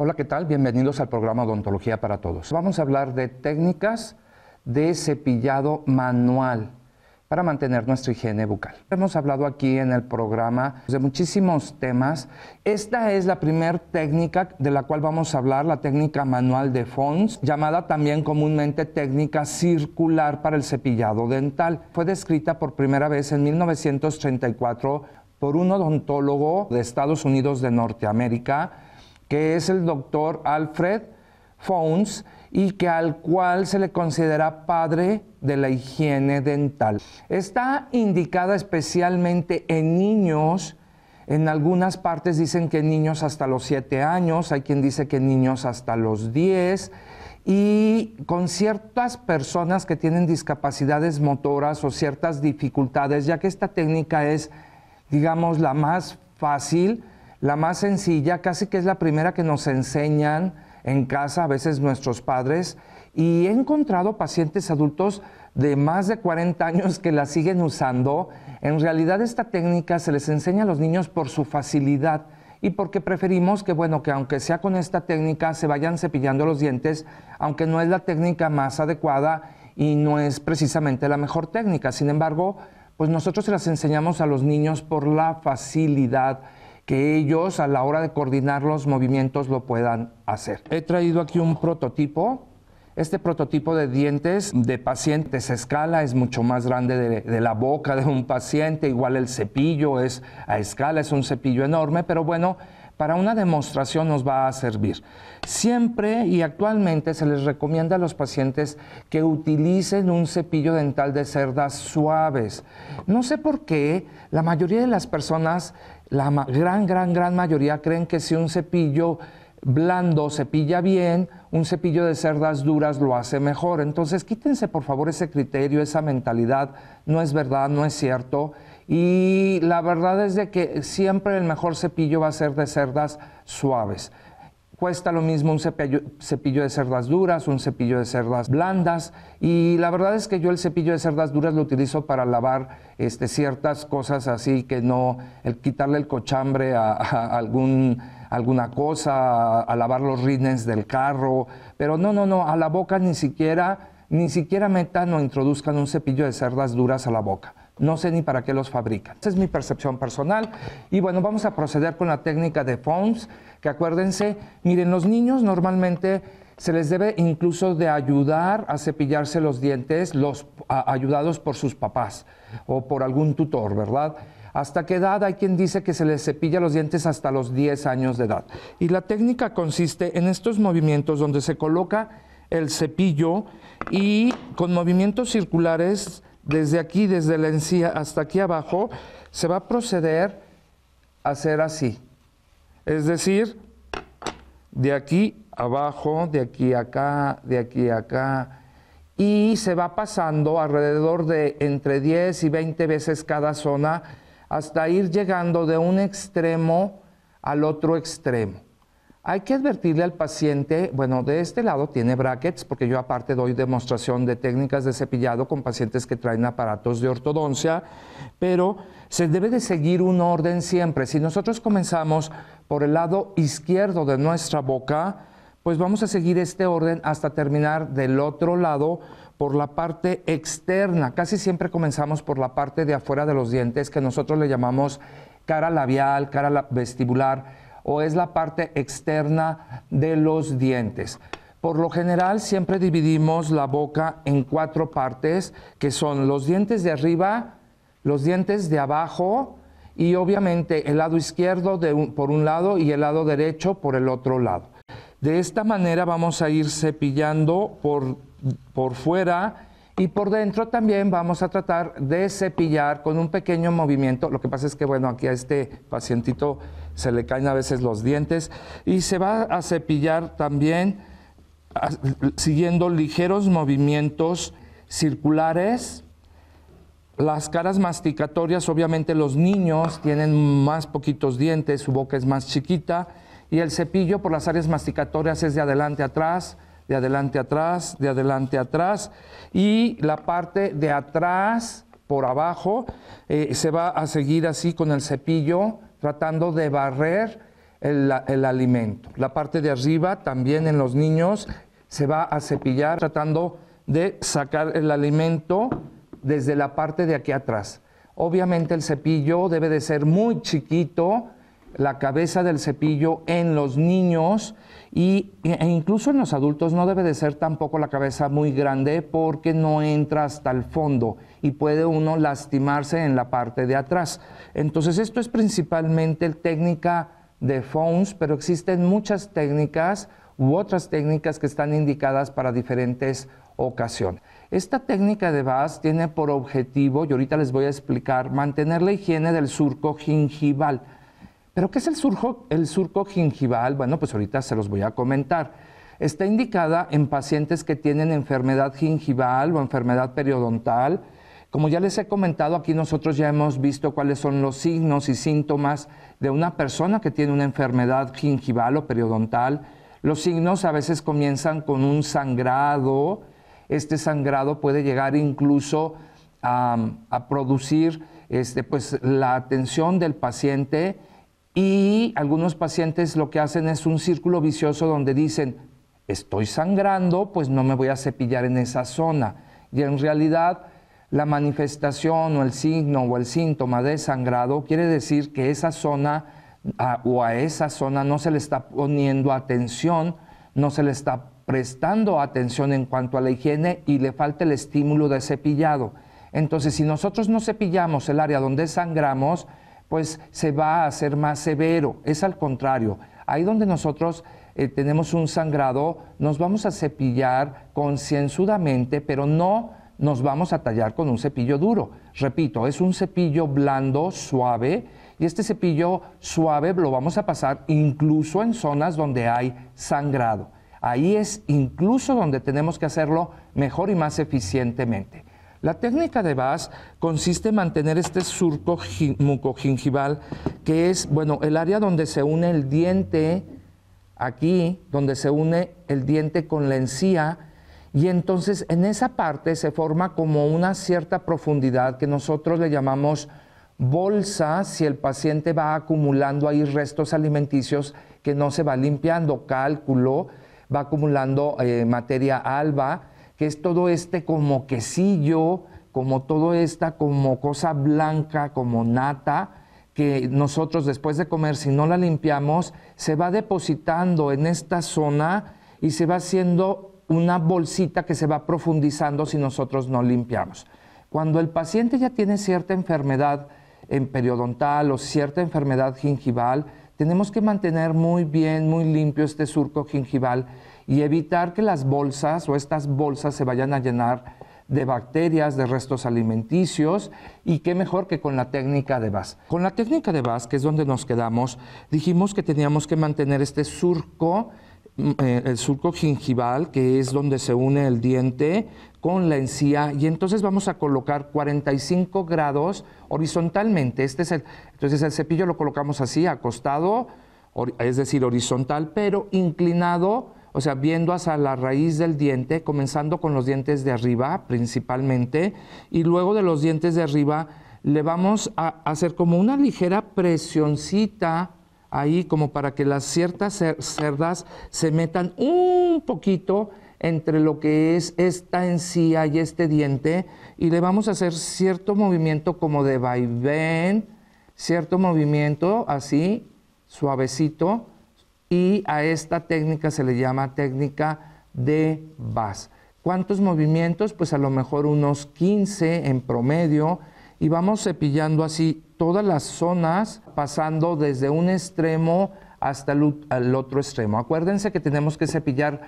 Hola, ¿qué tal? Bienvenidos al programa Odontología para Todos. Vamos a hablar de técnicas de cepillado manual para mantener nuestra higiene bucal. Hemos hablado aquí en el programa de muchísimos temas. Esta es la primera técnica de la cual vamos a hablar, la técnica manual de Fons, llamada también comúnmente técnica circular para el cepillado dental. Fue descrita por primera vez en 1934 por un odontólogo de Estados Unidos de Norteamérica, que es el doctor Alfred Founs y que al cual se le considera padre de la higiene dental. Está indicada especialmente en niños, en algunas partes dicen que niños hasta los 7 años, hay quien dice que niños hasta los 10, y con ciertas personas que tienen discapacidades motoras o ciertas dificultades, ya que esta técnica es, digamos, la más fácil, la más sencilla, casi que es la primera que nos enseñan en casa, a veces nuestros padres, y he encontrado pacientes adultos de más de 40 años que la siguen usando. En realidad esta técnica se les enseña a los niños por su facilidad y porque preferimos que, bueno, que aunque sea con esta técnica se vayan cepillando los dientes, aunque no es la técnica más adecuada y no es precisamente la mejor técnica. Sin embargo, pues nosotros se las enseñamos a los niños por la facilidad que ellos a la hora de coordinar los movimientos lo puedan hacer. He traído aquí un prototipo. Este prototipo de dientes de pacientes a escala es mucho más grande de, la boca de un paciente, igual el cepillo es a escala, es un cepillo enorme, pero bueno, para una demostración nos va a servir. Siempre y actualmente se les recomienda a los pacientes que utilicen un cepillo dental de cerdas suaves. No sé por qué la mayoría de las personas la gran, gran, gran mayoría creen que si un cepillo blando cepilla bien, un cepillo de cerdas duras lo hace mejor. Entonces quítense por favor ese criterio, esa mentalidad. No es verdad, no es cierto. Y la verdad es de que siempre el mejor cepillo va a ser de cerdas suaves. Cuesta lo mismo un cepillo, de cerdas duras, un cepillo de cerdas blandas y la verdad es que yo el cepillo de cerdas duras lo utilizo para lavar este, ciertas cosas así que no, el quitarle el cochambre a, algún, alguna cosa, a, lavar los rines del carro, pero no, no, no, a la boca ni siquiera, ni siquiera metan o introduzcan un cepillo de cerdas duras a la boca. No sé ni para qué los fabrican. Esa es mi percepción personal. Y bueno, vamos a proceder con la técnica de FOMS, que acuérdense, miren, los niños normalmente se les debe incluso de ayudar a cepillarse los dientes, los ayudados por sus papás o por algún tutor, ¿verdad? ¿Hasta qué edad? Hay quien dice que se les cepilla los dientes hasta los 10 años de edad. Y la técnica consiste en estos movimientos donde se coloca el cepillo y con movimientos circulares desde aquí, desde la encía hasta aquí abajo, se va a proceder a hacer así. Es decir, de aquí abajo, de aquí acá, de aquí acá, y se va pasando alrededor de entre 10 y 20 veces cada zona hasta ir llegando de un extremo al otro extremo. Hay que advertirle al paciente, bueno, de este lado tiene brackets, porque yo aparte doy demostración de técnicas de cepillado con pacientes que traen aparatos de ortodoncia, pero se debe de seguir un orden siempre. Si nosotros comenzamos por el lado izquierdo de nuestra boca, pues vamos a seguir este orden hasta terminar del otro lado por la parte externa. Casi siempre comenzamos por la parte de afuera de los dientes, que nosotros le llamamos cara labial, cara vestibular o es la parte externa de los dientes. Por lo general siempre dividimos la boca en cuatro partes, que son los dientes de arriba, los dientes de abajo y obviamente el lado izquierdo por un lado y el lado derecho por el otro lado. De esta manera vamos a ir cepillando por, por fuera y por dentro también vamos a tratar de cepillar con un pequeño movimiento. Lo que pasa es que, bueno, aquí a este pacientito se le caen a veces los dientes y se va a cepillar también siguiendo ligeros movimientos circulares. Las caras masticatorias, obviamente los niños tienen más poquitos dientes, su boca es más chiquita y el cepillo por las áreas masticatorias es de adelante atrás, de adelante atrás, de adelante atrás y la parte de atrás por abajo eh, se va a seguir así con el cepillo tratando de barrer el, alimento. La parte de arriba también en los niños se va a cepillar tratando de sacar el alimento desde la parte de aquí atrás. Obviamente el cepillo debe de ser muy chiquito, la cabeza del cepillo en los niños y e, e incluso en los adultos no debe de ser tampoco la cabeza muy grande porque no entra hasta el fondo y puede uno lastimarse en la parte de atrás. Entonces esto es principalmente técnica de phones, pero existen muchas técnicas u otras técnicas que están indicadas para diferentes ocasiones. Esta técnica de VAS tiene por objetivo, y ahorita les voy a explicar, mantener la higiene del surco gingival ¿Pero qué es el surco, gingival? Bueno, pues ahorita se los voy a comentar. Está indicada en pacientes que tienen enfermedad gingival o enfermedad periodontal. Como ya les he comentado, aquí nosotros ya hemos visto cuáles son los signos y síntomas de una persona que tiene una enfermedad gingival o periodontal. Los signos a veces comienzan con un sangrado. Este sangrado puede llegar incluso a, producir este, pues, la atención del paciente y algunos pacientes lo que hacen es un círculo vicioso donde dicen, estoy sangrando, pues no me voy a cepillar en esa zona. Y en realidad la manifestación o el signo o el síntoma de sangrado quiere decir que esa zona o a esa zona no se le está poniendo atención, no se le está prestando atención en cuanto a la higiene y le falta el estímulo de cepillado. Entonces, si nosotros no cepillamos el área donde sangramos, pues se va a hacer más severo. Es al contrario. Ahí donde nosotros eh, tenemos un sangrado, nos vamos a cepillar concienzudamente, pero no nos vamos a tallar con un cepillo duro. Repito, es un cepillo blando, suave, y este cepillo suave lo vamos a pasar incluso en zonas donde hay sangrado. Ahí es incluso donde tenemos que hacerlo mejor y más eficientemente. La técnica de Bass consiste en mantener este surco mucogingival, que es, bueno, el área donde se une el diente, aquí, donde se une el diente con la encía, y entonces en esa parte se forma como una cierta profundidad que nosotros le llamamos bolsa si el paciente va acumulando ahí restos alimenticios que no se va limpiando, cálculo, va acumulando eh, materia alba, que es todo este como quesillo, como todo esta como cosa blanca, como nata, que nosotros después de comer, si no la limpiamos, se va depositando en esta zona y se va haciendo una bolsita que se va profundizando si nosotros no limpiamos. Cuando el paciente ya tiene cierta enfermedad en periodontal o cierta enfermedad gingival, tenemos que mantener muy bien, muy limpio este surco gingival y evitar que las bolsas o estas bolsas se vayan a llenar de bacterias, de restos alimenticios y qué mejor que con la técnica de VAS. Con la técnica de VAS, que es donde nos quedamos, dijimos que teníamos que mantener este surco, mm, eh, el surco gingival, que es donde se une el diente con la encía y entonces vamos a colocar 45 grados horizontalmente. Este es el, entonces el cepillo lo colocamos así, acostado, es decir, horizontal, pero inclinado o sea, viendo hasta la raíz del diente, comenzando con los dientes de arriba principalmente, y luego de los dientes de arriba le vamos a hacer como una ligera presioncita ahí, como para que las ciertas cerdas se metan un poquito entre lo que es esta encía y este diente, y le vamos a hacer cierto movimiento como de vaivén, cierto movimiento así, suavecito, y a esta técnica se le llama técnica de VAS. ¿Cuántos movimientos? Pues a lo mejor unos 15 en promedio y vamos cepillando así todas las zonas pasando desde un extremo hasta el otro extremo. Acuérdense que tenemos que cepillar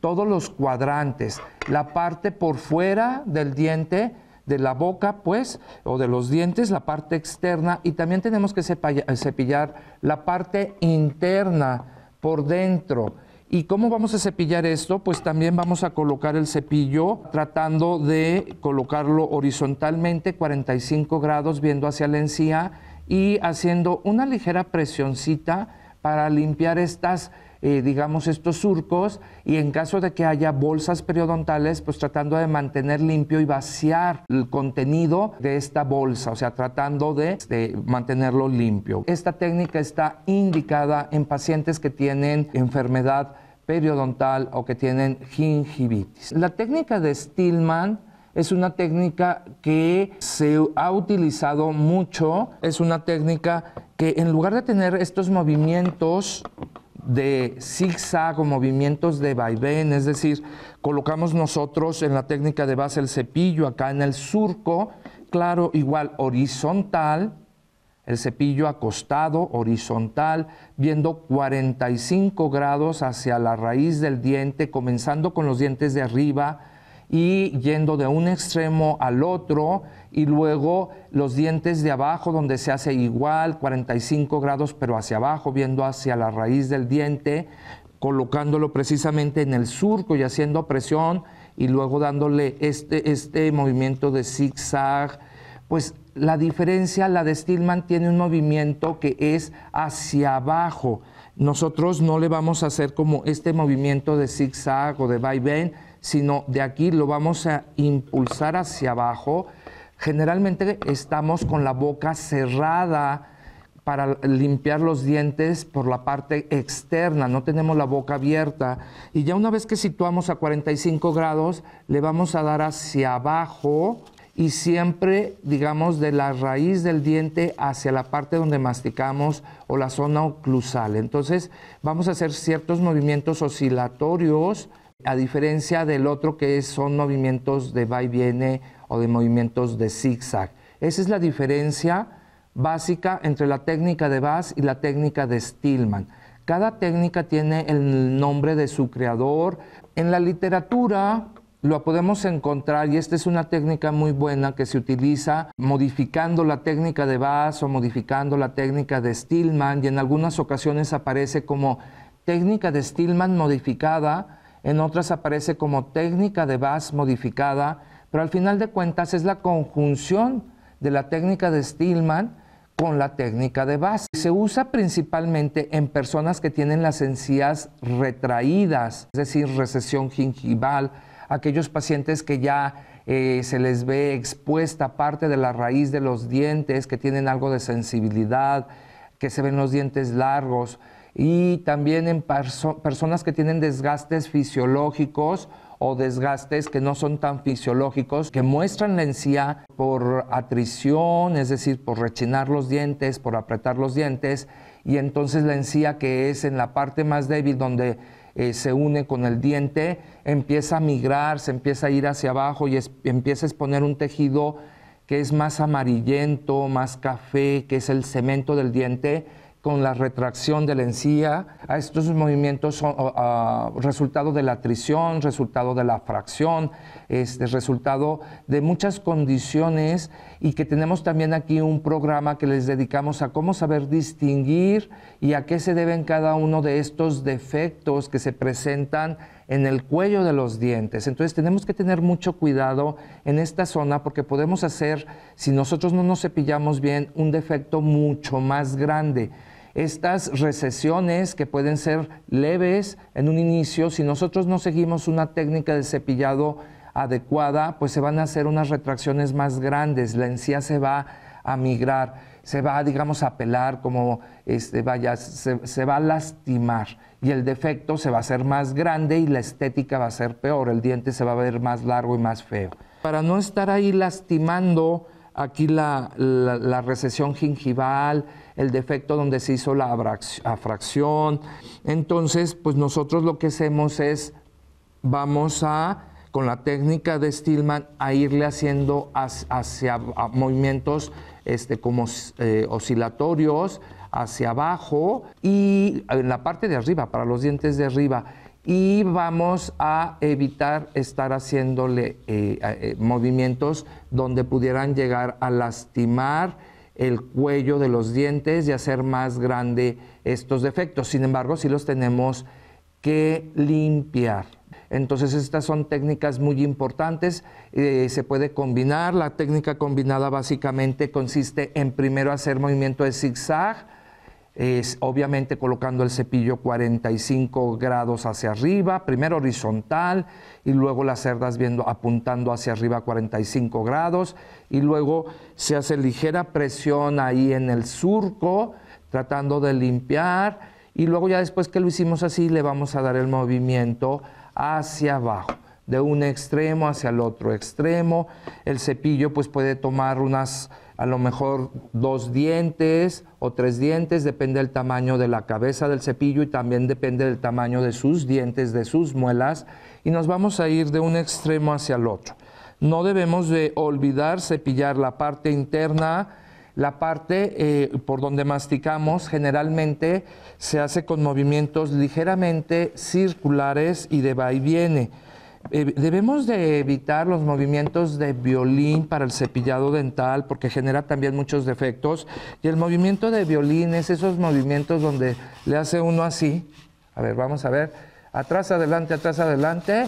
todos los cuadrantes, la parte por fuera del diente, de la boca, pues, o de los dientes, la parte externa, y también tenemos que cepillar la parte interna por dentro. ¿Y cómo vamos a cepillar esto? Pues también vamos a colocar el cepillo tratando de colocarlo horizontalmente 45 grados viendo hacia la encía y haciendo una ligera presioncita para limpiar estas eh, digamos, estos surcos y en caso de que haya bolsas periodontales, pues tratando de mantener limpio y vaciar el contenido de esta bolsa, o sea, tratando de mantenerlo limpio. Esta técnica está indicada en pacientes que tienen enfermedad periodontal o que tienen gingivitis. La técnica de Stillman es una técnica que se ha utilizado mucho, es una técnica que en lugar de tener estos movimientos de zigzag o movimientos de vaivén, es decir, colocamos nosotros en la técnica de base el cepillo acá en el surco, claro, igual horizontal, el cepillo acostado, horizontal, viendo 45 grados hacia la raíz del diente, comenzando con los dientes de arriba, y yendo de un extremo al otro y luego los dientes de abajo donde se hace igual 45 grados pero hacia abajo viendo hacia la raíz del diente colocándolo precisamente en el surco y haciendo presión y luego dándole este, este, movimiento de zigzag pues la diferencia, la de Stillman tiene un movimiento que es hacia abajo. Nosotros no le vamos a hacer como este movimiento de zigzag o de vaivén, sino de aquí lo vamos a impulsar hacia abajo. Generalmente estamos con la boca cerrada para limpiar los dientes por la parte externa, no tenemos la boca abierta. Y ya una vez que situamos a 45 grados, le vamos a dar hacia abajo y siempre, digamos, de la raíz del diente hacia la parte donde masticamos o la zona oclusal. Entonces, vamos a hacer ciertos movimientos oscilatorios a diferencia del otro que son movimientos de va y viene o de movimientos de zigzag. Esa es la diferencia básica entre la técnica de Bass y la técnica de Stillman. Cada técnica tiene el nombre de su creador. En la literatura lo podemos encontrar y esta es una técnica muy buena que se utiliza modificando la técnica de Bass o modificando la técnica de Stillman y en algunas ocasiones aparece como técnica de Stillman modificada en otras aparece como técnica de base modificada, pero al final de cuentas es la conjunción de la técnica de Stillman con la técnica de base. Se usa principalmente en personas que tienen las encías retraídas, es decir, recesión gingival, aquellos pacientes que ya eh, se les ve expuesta parte de la raíz de los dientes, que tienen algo de sensibilidad, que se ven los dientes largos, y también en personas que tienen desgastes fisiológicos o desgastes que no son tan fisiológicos, que muestran la encía por atrición, es decir, por rechinar los dientes, por apretar los dientes, y entonces la encía que es en la parte más débil donde eh, se une con el diente, empieza a migrar, se empieza a ir hacia abajo y empieza a exponer un tejido que es más amarillento, más café, que es el cemento del diente, con la retracción de la encía. Ah, estos movimientos son ah, resultado de la atrición, resultado de la fracción, este, resultado de muchas condiciones y que tenemos también aquí un programa que les dedicamos a cómo saber distinguir y a qué se deben cada uno de estos defectos que se presentan en el cuello de los dientes. Entonces tenemos que tener mucho cuidado en esta zona porque podemos hacer, si nosotros no nos cepillamos bien, un defecto mucho más grande estas recesiones que pueden ser leves en un inicio, si nosotros no seguimos una técnica de cepillado adecuada, pues se van a hacer unas retracciones más grandes, la encía se va a migrar, se va, digamos, a pelar, como este, vaya, se, se va a lastimar y el defecto se va a hacer más grande y la estética va a ser peor, el diente se va a ver más largo y más feo. Para no estar ahí lastimando aquí la, recesión gingival, el defecto donde se hizo la afracción. Entonces, pues nosotros lo que hacemos es, vamos a, con la técnica de Stillman, a irle haciendo hacia movimientos este, como eh, oscilatorios, hacia abajo y en la parte de arriba, para los dientes de arriba y vamos a evitar estar haciéndole eh, eh, movimientos donde pudieran llegar a lastimar el cuello de los dientes y hacer más grande estos defectos. Sin embargo, sí los tenemos que limpiar. Entonces estas son técnicas muy importantes, eh, se puede combinar, la técnica combinada básicamente consiste en primero hacer movimiento de zigzag, es obviamente colocando el cepillo 45 grados hacia arriba, primero horizontal y luego las cerdas viendo, apuntando hacia arriba 45 grados y luego se hace ligera presión ahí en el surco tratando de limpiar y luego ya después que lo hicimos así le vamos a dar el movimiento hacia abajo de un extremo hacia el otro extremo. El cepillo pues puede tomar unas a lo mejor dos dientes o tres dientes, depende del tamaño de la cabeza del cepillo y también depende del tamaño de sus dientes, de sus muelas, y nos vamos a ir de un extremo hacia el otro. No debemos de olvidar cepillar la parte interna, la parte eh, por donde masticamos generalmente se hace con movimientos ligeramente circulares y de va y viene. Eh, debemos de evitar los movimientos de violín para el cepillado dental porque genera también muchos defectos. Y el movimiento de violín es esos movimientos donde le hace uno así. A ver, vamos a ver. Atrás, adelante, atrás, adelante.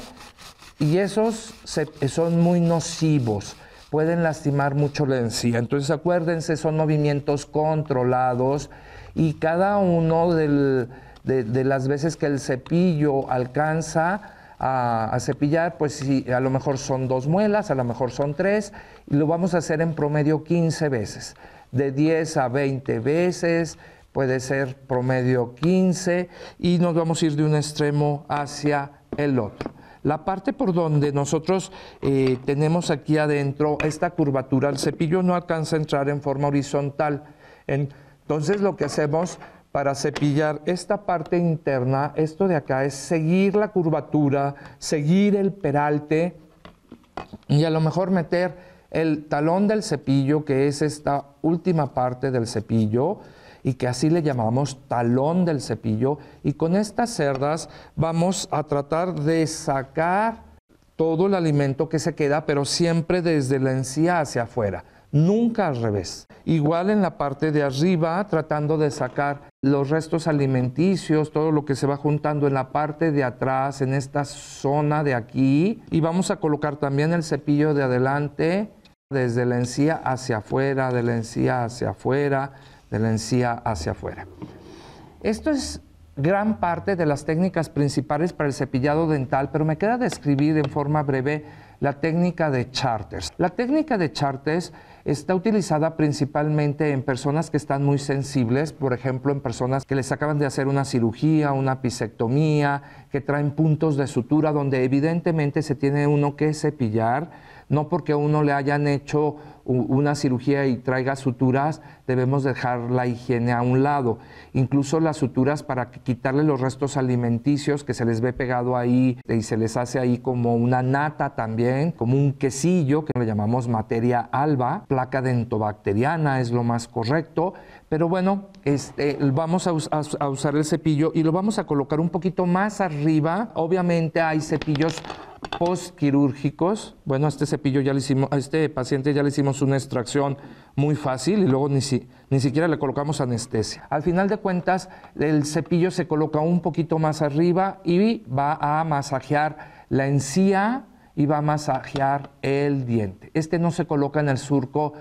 Y esos eh, son muy nocivos pueden lastimar mucho la encía. Entonces acuérdense, son movimientos controlados y cada uno de, de, las veces que el cepillo alcanza a, cepillar, pues si a lo mejor son dos muelas, a lo mejor son tres, y lo vamos a hacer en promedio 15 veces, de 10 a 20 veces, puede ser promedio 15, y nos vamos a ir de un extremo hacia el otro. La parte por donde nosotros eh, tenemos aquí adentro esta curvatura, el cepillo no alcanza a entrar en forma horizontal. entonces lo que hacemos para cepillar esta parte interna, esto de acá es seguir la curvatura, seguir el peralte y a lo mejor meter el talón del cepillo, que es esta última parte del cepillo y que así le llamamos talón del cepillo y con estas cerdas vamos a tratar de sacar todo el alimento que se queda, pero siempre desde la encía hacia afuera nunca al revés. Igual en la parte de arriba, tratando de sacar los restos alimenticios, todo lo que se va juntando en la parte de atrás, en esta zona de aquí. Y vamos a colocar también el cepillo de adelante, desde la encía hacia afuera, de la encía hacia afuera, de la encía hacia afuera. Esto es gran parte de las técnicas principales para el cepillado dental, pero me queda describir en forma breve la técnica de charters. La técnica de charters está utilizada principalmente en personas que están muy sensibles, por ejemplo, en personas que les acaban de hacer una cirugía, una pisectomía, que traen puntos de sutura donde evidentemente se tiene uno que cepillar, no porque uno le hayan hecho una cirugía y traiga suturas, debemos dejar la higiene a un lado. Incluso las suturas para quitarle los restos alimenticios que se les ve pegado ahí y se les hace ahí como una nata también, como un quesillo que le llamamos materia alba, placa dentobacteriana es lo más correcto, pero bueno, este, vamos a usar el cepillo y lo vamos a colocar un poquito más arriba. Obviamente hay cepillos postquirúrgicos. Bueno, a este cepillo ya le hicimos, este paciente ya le hicimos una extracción muy fácil y luego ni, ni siquiera le colocamos anestesia. Al final de cuentas, el cepillo se coloca un poquito más arriba y va a masajear la encía y va a masajear el diente. Este no se coloca en el surco,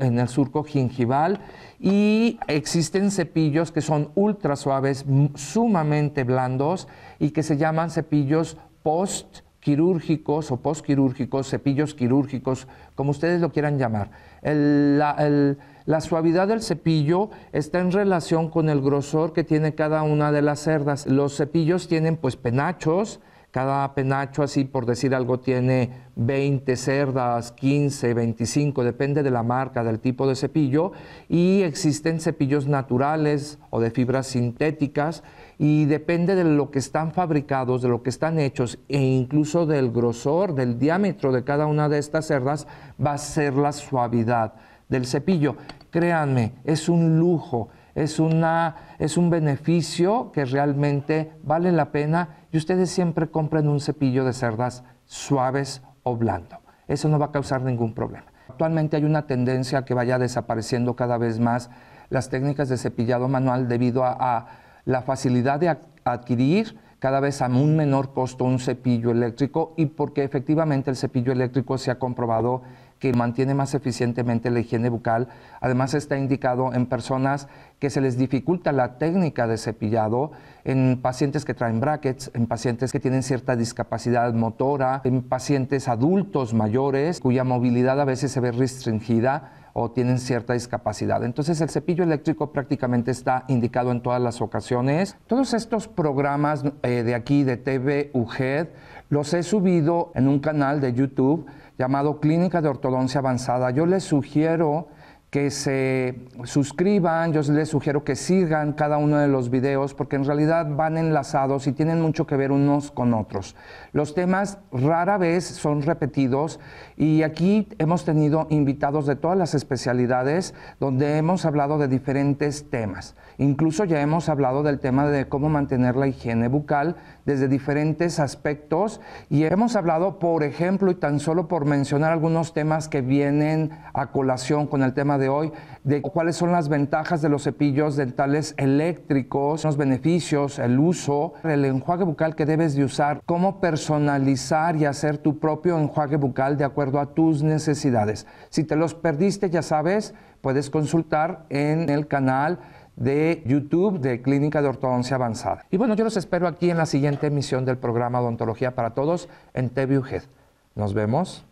en el surco gingival y existen cepillos que son ultra suaves, sumamente blandos y que se llaman cepillos post quirúrgicos o postquirúrgicos cepillos quirúrgicos, como ustedes lo quieran llamar. la, la, suavidad del cepillo está en relación con el grosor que tiene cada una de las cerdas. Los cepillos tienen pues penachos, cada penacho, así por decir algo, tiene 20 cerdas, 15, 25, depende de la marca, del tipo de cepillo, y existen cepillos naturales o de fibras sintéticas y depende de lo que están fabricados, de lo que están hechos e incluso del grosor, del diámetro de cada una de estas cerdas, va a ser la suavidad del cepillo. Créanme, es un lujo, es, una, es un beneficio que realmente vale la pena y ustedes siempre compren un cepillo de cerdas suaves o blando. Eso no va a causar ningún problema. Actualmente hay una tendencia que vaya desapareciendo cada vez más las técnicas de cepillado manual debido a la facilidad de adquirir cada vez a un menor costo un cepillo eléctrico y porque efectivamente el cepillo eléctrico se ha comprobado que mantiene más eficientemente la higiene bucal. Además está indicado en personas que se les dificulta la técnica de cepillado, en pacientes que traen brackets, en pacientes que tienen cierta discapacidad motora, en pacientes adultos mayores cuya movilidad a veces se ve restringida o tienen cierta discapacidad. Entonces el cepillo eléctrico prácticamente está indicado en todas las ocasiones. Todos estos programas eh, de aquí, de TV UGED, los he subido en un canal de YouTube llamado Clínica de Ortodoncia Avanzada. Yo les sugiero que se suscriban, yo les sugiero que sigan cada uno de los videos porque en realidad van enlazados y tienen mucho que ver unos con otros. Los temas rara vez son repetidos y aquí hemos tenido invitados de todas las especialidades donde hemos hablado de diferentes temas. Incluso ya hemos hablado del tema de cómo mantener la higiene bucal desde diferentes aspectos y hemos hablado, por ejemplo, y tan solo por mencionar algunos temas que vienen a colación con el tema de hoy, de cuáles son las ventajas de los cepillos dentales eléctricos, los beneficios, el uso, el enjuague bucal que debes de usar, cómo personalizar y hacer tu propio enjuague bucal de acuerdo a tus necesidades. Si te los perdiste, ya sabes, puedes consultar en el canal de YouTube de Clínica de Ortodoncia Avanzada. Y bueno, yo los espero aquí en la siguiente emisión del programa Odontología para Todos en TVUGED. Nos vemos.